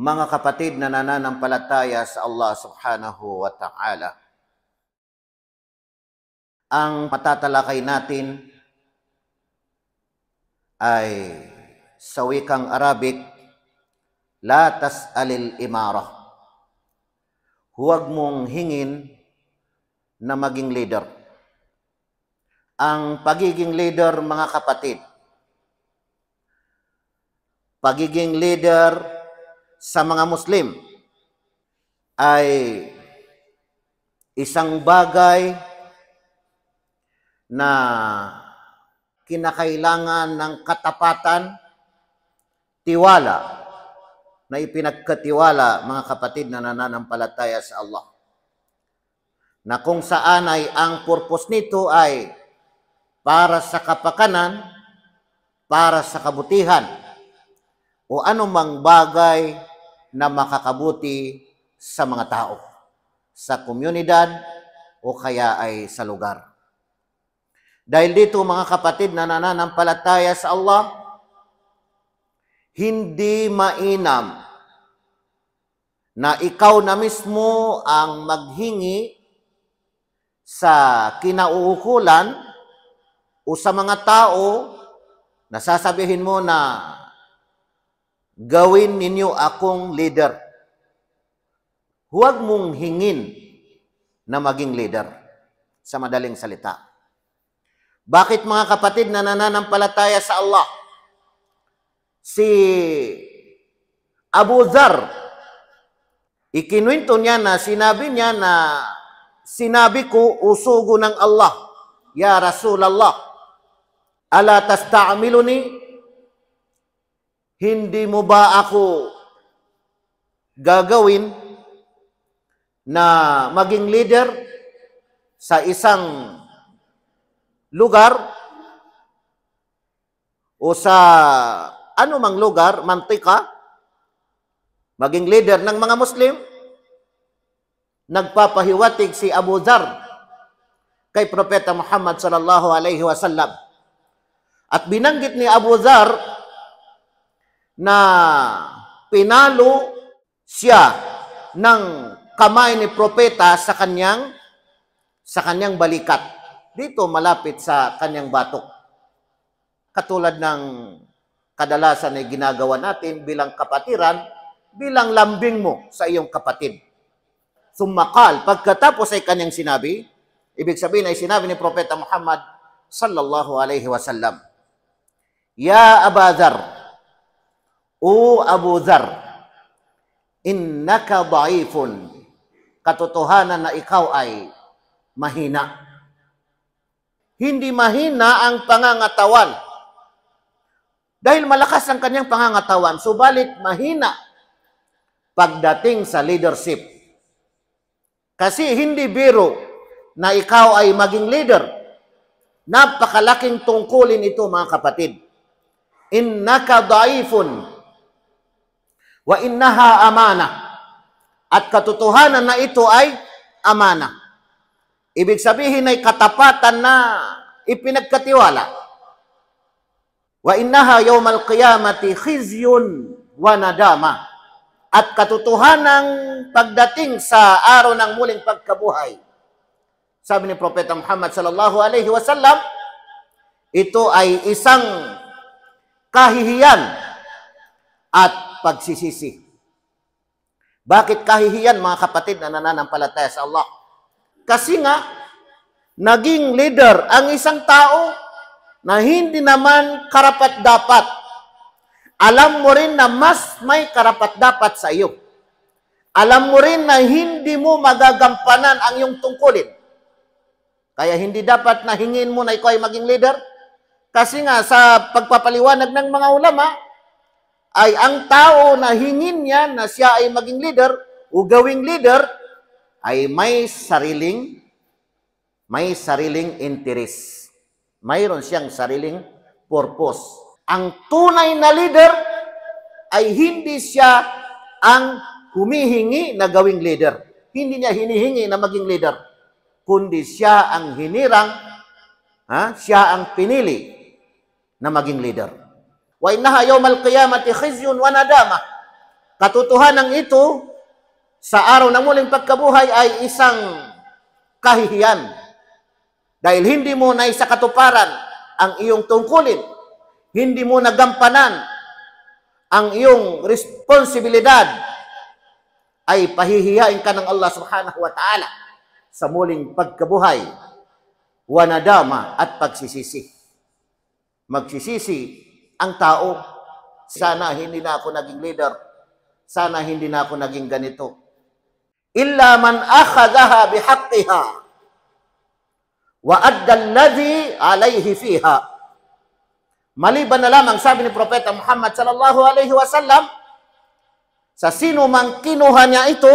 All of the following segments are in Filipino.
mga kapatid na nananampalataya sa Allah subhanahu wa ta'ala. Ang matatalakay natin ay sa wikang Arabic, La tas'alil imara. Huwag mong hingin na maging leader. Ang pagiging leader, mga kapatid, pagiging leader sa mga Muslim ay isang bagay na kinakailangan ng katapatan, tiwala, na ipinagkatiwala mga kapatid na nananampalataya sa Allah. Na kung saan ay ang purpose nito ay para sa kapakanan, para sa kabutihan, o anumang bagay na makakabuti sa mga tao, sa komunidad o kaya ay sa lugar. Dahil dito mga kapatid na nananampalataya sa Allah, hindi mainam na ikaw na mismo ang maghingi sa kinauukulan o sa mga tao na sasabihin mo na gawin ninyo akong leader. Huwag mong hingin na maging leader sa madaling salita. Bakit mga kapatid na nananampalataya sa Allah? Si Abu Zar, ikinuwento niya na sinabi niya na sinabi ko usugo ng Allah, Ya Rasulallah, ala tasta'amiluni hindi mo ba ako gagawin na maging leader sa isang lugar o sa anumang lugar, mantika, maging leader ng mga Muslim? Nagpapahiwatig si Abu Dhar kay Propeta Muhammad sallallahu alaihi wasallam. At binanggit ni Abu Dhar na pinalo siya ng kamay ni propeta sa kanyang sa kanyang balikat dito malapit sa kanyang batok katulad ng kadalasan ay ginagawa natin bilang kapatiran bilang lambing mo sa iyong kapatid sumakal pagkatapos ay kanyang sinabi ibig sabihin ay sinabi ni propeta Muhammad sallallahu alaihi wasallam ya Abadhar o Abu Zar, innaka da'ifun. Katotohanan na ikaw ay mahina. Hindi mahina ang pangangatawan. Dahil malakas ang kanyang pangangatawan, subalit mahina pagdating sa leadership. Kasi hindi biro na ikaw ay maging leader. Napakalaking tungkulin ito mga kapatid. Innaka da'ifun Wa innaha amana. At katotohanan na ito ay amana. Ibig sabihin ay katapatan na ipinagkatiwala. Wa innaha yawmal qiyamati khizyun wa nadama. At katotohanang pagdating sa araw ng muling pagkabuhay. Sabi ni Propeta Muhammad sallallahu alaihi wasallam, ito ay isang kahihiyan at pagsisisi. Bakit kahihiyan mga kapatid na nananampalataya sa Allah? Kasi nga, naging leader ang isang tao na hindi naman karapat-dapat. Alam mo rin na mas may karapat-dapat sa iyo. Alam mo rin na hindi mo magagampanan ang iyong tungkulin. Kaya hindi dapat na hingin mo na ikaw ay maging leader. Kasi nga sa pagpapaliwanag ng mga ulama, ay ang tao na hingin niya na siya ay maging leader o gawing leader ay may sariling may sariling interes. Mayroon siyang sariling purpose. Ang tunay na leader ay hindi siya ang humihingi na gawing leader. Hindi niya hinihingi na maging leader. Kundi siya ang hinirang, ha? siya ang pinili na maging leader. Wa innaha yawmal qiyamati khizyun wa nadama. Katotohanan ito sa araw ng muling pagkabuhay ay isang kahihiyan. Dahil hindi mo na isa katuparan ang iyong tungkulin. Hindi mo nagampanan ang iyong responsibilidad ay pahihiyain ka ng Allah subhanahu wa ta'ala sa muling pagkabuhay, wanadama at pagsisisi. Magsisisi ang tao. Sana hindi na ako naging leader. Sana hindi na ako naging ganito. Illa man akhadaha bihaqqiha wa adda alladhi alayhi fiha. Maliban na lamang sabi ni Propeta Muhammad sallallahu alayhi wa sallam sa sino mang kinuha niya ito,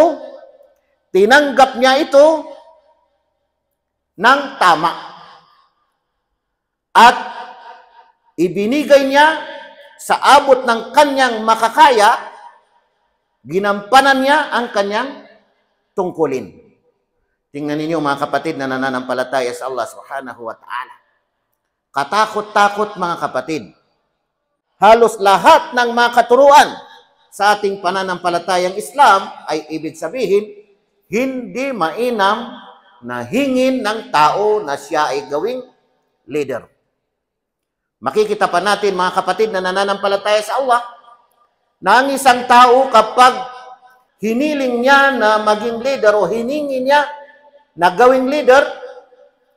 tinanggap niya ito ng tama. At ibinigay niya sa abot ng kanyang makakaya, ginampanan niya ang kanyang tungkulin. Tingnan ninyo mga kapatid na nananampalataya sa Allah subhanahu wa ta'ala. Katakot-takot mga kapatid. Halos lahat ng mga katuruan sa ating pananampalatayang Islam ay ibig sabihin, hindi mainam na hingin ng tao na siya ay gawing leader. Makikita pa natin, mga kapatid, na nananampalataya sa Allah, na ang isang tao kapag hiniling niya na maging leader o hiningi niya na gawing leader,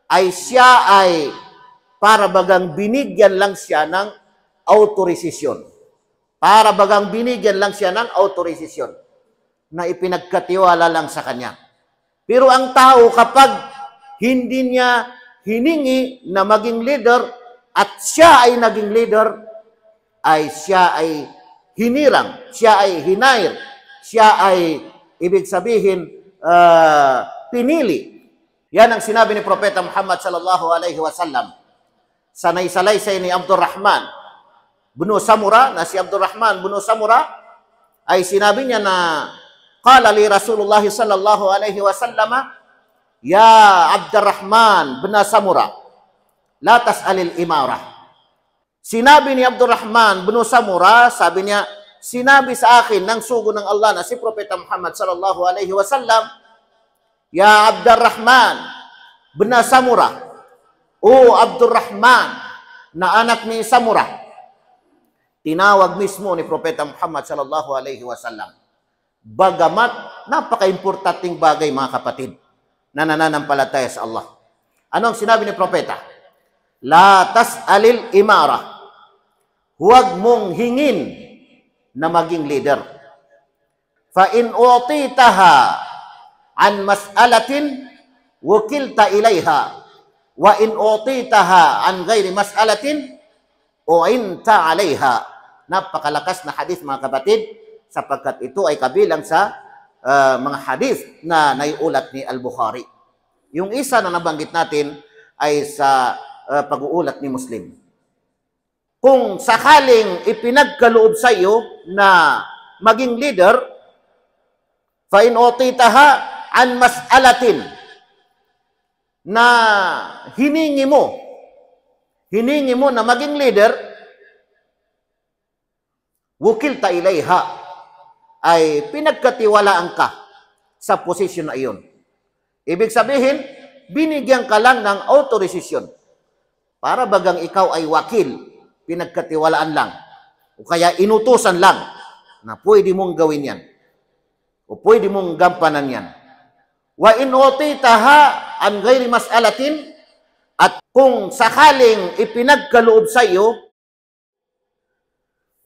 ay siya ay para bagang binigyan lang siya ng authorization. Para bagang binigyan lang siya ng authorization na ipinagkatiwala lang sa kanya. Pero ang tao kapag hindi niya hiningi na maging leader, at siya ay naging leader, ay siya ay hinirang, siya ay hinair, siya ay, ibig sabihin, uh, pinili. Yan ang sinabi ni Propeta Muhammad sallallahu alaihi wasallam. Sanay-salay sa ni Abdurrahman. Bunu Samura, na si Abdurrahman Bunu Samura, ay sinabi niya na, Kala li Rasulullah sallallahu alaihi wasallam, Ya Abdurrahman bin Samura, Latas alil imara. Sinabi ni Abdurrahman bin Samura, sabi niya, sinabi sa akin ng sugo ng Allah na si Propeta Muhammad sallallahu alaihi wasallam, Ya Abdurrahman bin Samura, O Abdurrahman na anak ni Samura, tinawag mismo ni Propeta Muhammad sallallahu alaihi wasallam. Bagamat napaka-importanting bagay mga kapatid na nananampalataya sa Allah. Ano ang sinabi ni Propeta? La tas'alil imara. Huwag mong hingin na maging leader. Fa in utitaha an mas'alatin wukilta ilayha wa in utitaha an ghairi mas'alatin uinta alayha. Napakalakas na hadith mga kapatid sapagkat ito ay kabilang sa uh, mga hadith na naiulat ni Al-Bukhari. Yung isa na nabanggit natin ay sa uh, pag-uulat ni Muslim. Kung sakaling ipinagkaloob sa iyo na maging leader, fa in an mas'alatin na hiningi mo, hiningi mo na maging leader, wukil ta ilayha ay pinagkatiwalaan ka sa posisyon na iyon. Ibig sabihin, binigyan ka lang ng authorization para bagang ikaw ay wakil, pinagkatiwalaan lang. O kaya inutusan lang na pwede mong gawin yan. O pwede mong gampanan yan. Wa in utitaha an ghairi mas'alatin at kung sakaling ipinagkaloob sa iyo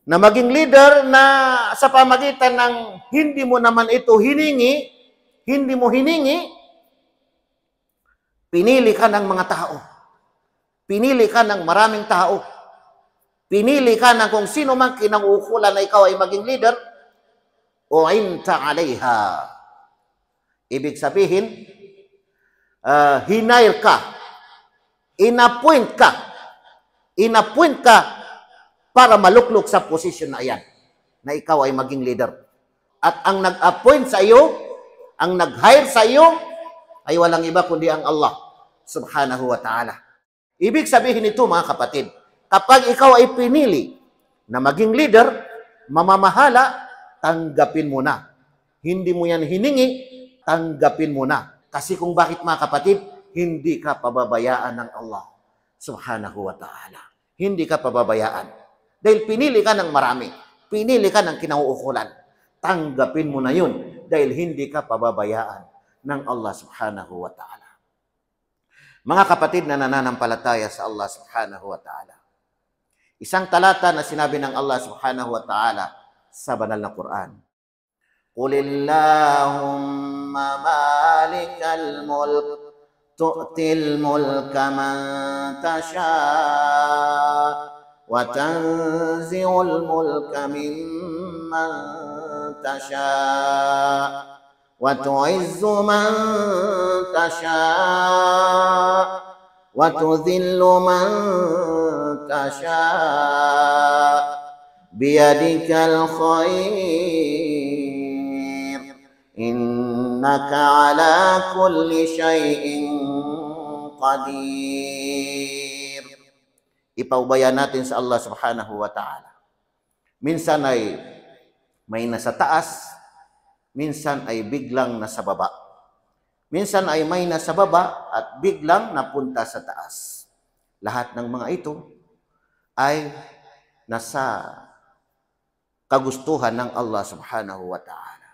na maging leader na sa pamagitan ng hindi mo naman ito hiningi, hindi mo hiningi, pinili ka ng mga tao. Pinili ka ng maraming tao. Pinili ka ng kung sino man kinangukulan na ikaw ay maging leader. O inta alayha. Ibig sabihin, uh, ah, hinair ka. Inappoint ka. Inappoint ka para maluklok sa posisyon na iyan na ikaw ay maging leader. At ang nag-appoint sa iyo, ang nag-hire sa iyo, ay walang iba kundi ang Allah subhanahu wa ta'ala. Ibig sabihin nito mga kapatid, kapag ikaw ay pinili na maging leader, mamamahala, tanggapin mo na. Hindi mo yan hiningi, tanggapin mo na. Kasi kung bakit mga kapatid, hindi ka pababayaan ng Allah subhanahu wa ta'ala. Hindi ka pababayaan. Dahil pinili ka ng marami. Pinili ka ng kinauukulan. Tanggapin mo na yun dahil hindi ka pababayaan ng Allah subhanahu wa ta'ala. Mga kapatid na nananampalataya sa Allah subhanahu wa ta'ala. Isang talata na sinabi ng Allah subhanahu wa ta'ala sa banal na Quran. Qulillahumma malikal mulk تؤتي الملك من تشاء وتنزع الملك ممن تشاء وتعز من تشاء وتذل من تشاء بيدك الخير انك على كل شيء qadir ipaubayan natin sa Allah subhanahu wa ta'ala minsan ay may nasa taas minsan ay biglang nasa baba. Minsan ay may nasa baba at biglang napunta sa taas. Lahat ng mga ito ay nasa kagustuhan ng Allah subhanahu wa ta'ala.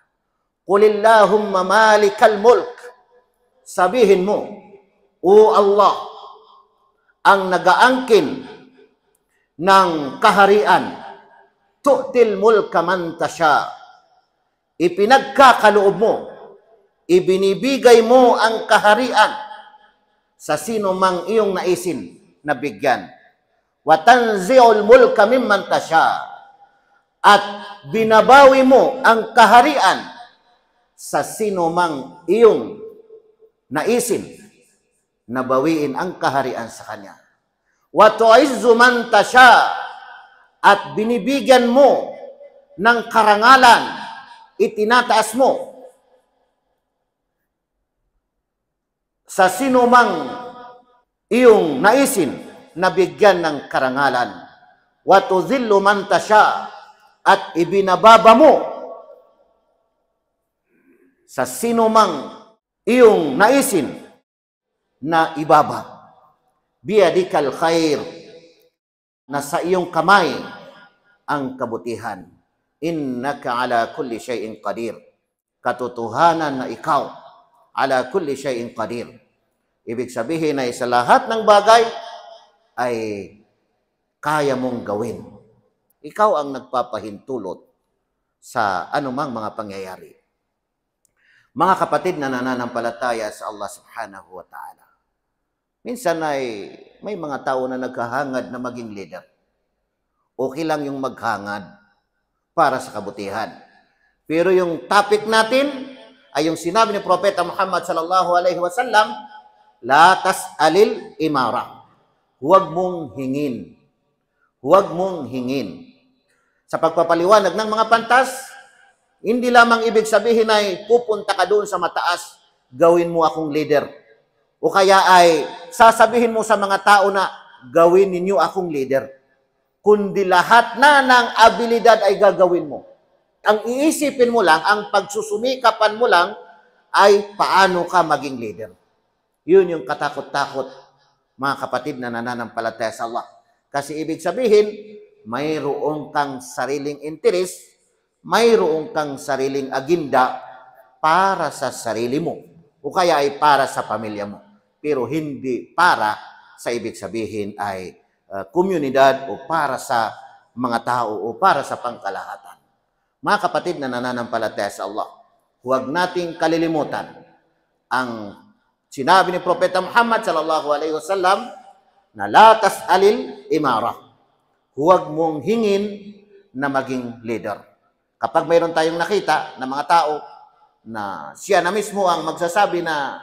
Kulillahumma malikal mulk. Sabihin mo, O Allah, ang nagaangkin ng kaharian, tu'til mulka man tasha' Ipinagkakaloob mo, ibinibigay mo ang kaharian sa sino mang iyong naisin na bigyan. Watanzi'ul mulka mimman tasha. At binabawi mo ang kaharian sa sino mang iyong naisin na bawiin ang kaharian sa kanya. Wa tu'izzu man tasha at binibigyan mo ng karangalan itinataas mo sa sino mang iyong naisin na bigyan ng karangalan. Watuzillu man tasha at ibinababa mo sa sino mang iyong naisin na ibaba. Biyadikal khair na sa iyong kamay ang kabutihan innaka ala kulli shay'in qadir. Katotohanan na ikaw ala kulli shay'in qadir. Ibig sabihin na sa lahat ng bagay ay kaya mong gawin. Ikaw ang nagpapahintulot sa anumang mga pangyayari. Mga kapatid na nananampalataya sa Allah subhanahu wa ta'ala. Minsan ay may mga tao na naghahangad na maging leader. Okay lang yung maghangad, para sa kabutihan. Pero yung topic natin ay yung sinabi ni Propeta Muhammad sallallahu alaihi wasallam, la tas'alil imara. Huwag mong hingin. Huwag mong hingin. Sa pagpapaliwanag ng mga pantas, hindi lamang ibig sabihin ay pupunta ka doon sa mataas, gawin mo akong leader. O kaya ay sasabihin mo sa mga tao na gawin ninyo akong leader kundi lahat na ng abilidad ay gagawin mo. Ang iisipin mo lang, ang pagsusumikapan mo lang, ay paano ka maging leader. Yun yung katakot-takot, mga kapatid na nananampalataya sa Allah. Kasi ibig sabihin, mayroong kang sariling interes, mayroong kang sariling agenda para sa sarili mo o kaya ay para sa pamilya mo. Pero hindi para sa ibig sabihin ay uh, komunidad o para sa mga tao o para sa pangkalahatan. Mga kapatid na nananampalataya sa Allah, huwag nating kalilimutan ang sinabi ni Propeta Muhammad sallallahu alaihi wasallam na la tas'alil imara. Huwag mong hingin na maging leader. Kapag mayroon tayong nakita na mga tao na siya na mismo ang magsasabi na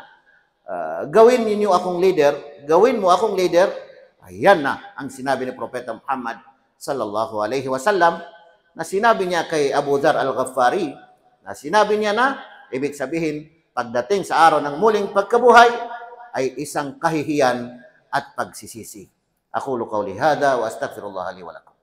uh, gawin niyo akong leader, gawin mo akong leader, Ayan na ang sinabi ni Propeta Muhammad sallallahu alaihi wasallam na sinabi niya kay Abu Dhar al-Ghaffari na sinabi niya na ibig sabihin pagdating sa araw ng muling pagkabuhay ay isang kahihiyan at pagsisisi. Aqulu qawli hada wa astaghfirullah li wa lakum.